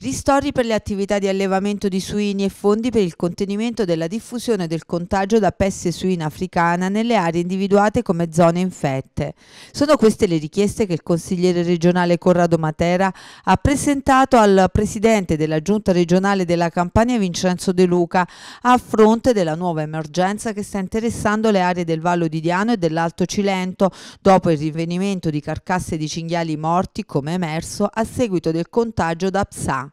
Ristori per le attività di allevamento di suini e fondi per il contenimento della diffusione del contagio da peste suina africana nelle aree individuate come zone infette. Sono queste le richieste che il consigliere regionale Corrado Matera ha presentato al presidente della giunta regionale della Campania Vincenzo De Luca a fronte della nuova emergenza che sta interessando le aree del Vallo di Diano e dell'Alto Cilento dopo il rinvenimento di carcasse di cinghiali morti come emerso a seguito del contagio da psa.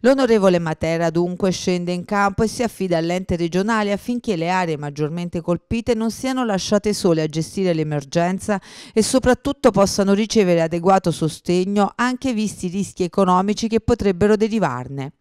L'onorevole Matera dunque scende in campo e si affida all'ente regionale affinché le aree maggiormente colpite non siano lasciate sole a gestire l'emergenza e soprattutto possano ricevere adeguato sostegno anche visti i rischi economici che potrebbero derivarne.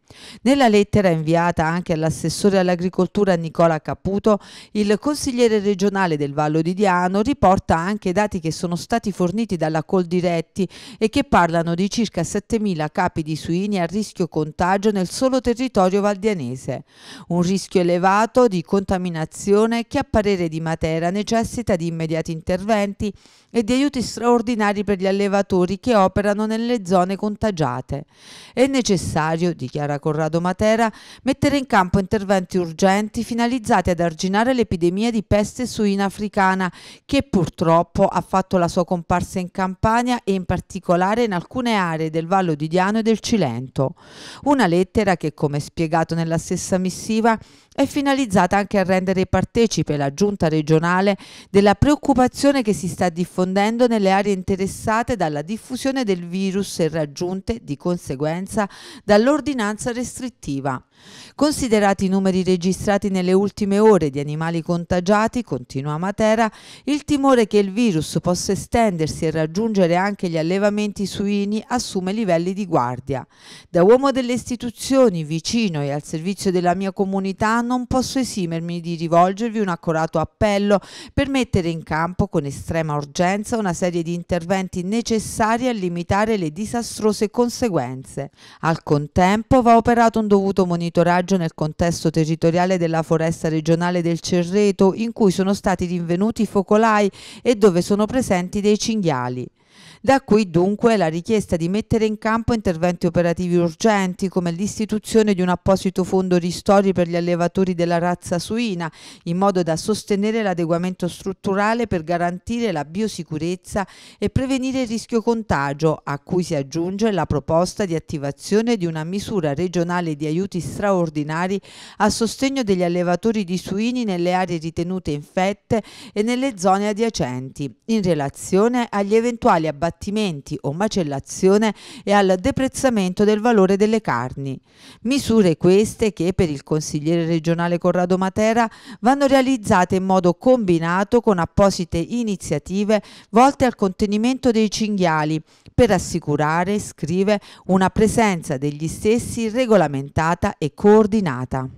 Nella lettera inviata anche all'assessore all'agricoltura Nicola Caputo, il consigliere regionale del Vallo di Diano riporta anche dati che sono stati forniti dalla Coldiretti e che parlano di circa 7.000 capi di suini a rischio contagio nel solo territorio valdianese. Un rischio elevato di contaminazione che a parere di Matera necessita di immediati interventi e di aiuti straordinari per gli allevatori che operano nelle zone contagiate. È necessario dichiarare Matera, Corrado Matera, mettere in campo interventi urgenti finalizzati ad arginare l'epidemia di peste suina africana che purtroppo ha fatto la sua comparsa in Campania e in particolare in alcune aree del Vallo di Diano e del Cilento. Una lettera che, come spiegato nella stessa missiva, è finalizzata anche a rendere partecipe la giunta regionale della preoccupazione che si sta diffondendo nelle aree interessate dalla diffusione del virus e raggiunte di conseguenza dall'ordinanza restrittiva. Considerati i numeri registrati nelle ultime ore di animali contagiati, continua Matera, il timore che il virus possa estendersi e raggiungere anche gli allevamenti suini assume livelli di guardia. Da uomo delle istituzioni vicino e al servizio della mia comunità non posso esimermi di rivolgervi un accorato appello per mettere in campo con estrema urgenza una serie di interventi necessari a limitare le disastrose conseguenze. Al contempo va operato un dovuto monitoraggio nel contesto territoriale della foresta regionale del Cerreto in cui sono stati rinvenuti i focolai e dove sono presenti dei cinghiali. Da qui dunque la richiesta di mettere in campo interventi operativi urgenti come l'istituzione di un apposito fondo ristori per gli allevatori della razza suina in modo da sostenere l'adeguamento strutturale per garantire la biosicurezza e prevenire il rischio contagio a cui si aggiunge la proposta di attivazione di una misura regionale di aiuti straordinari a sostegno degli allevatori di suini nelle aree ritenute infette e nelle zone adiacenti in relazione agli eventuali eventuali abbattimenti o macellazione e al deprezzamento del valore delle carni. Misure queste che per il consigliere regionale Corrado Matera vanno realizzate in modo combinato con apposite iniziative volte al contenimento dei cinghiali per assicurare, scrive, una presenza degli stessi regolamentata e coordinata.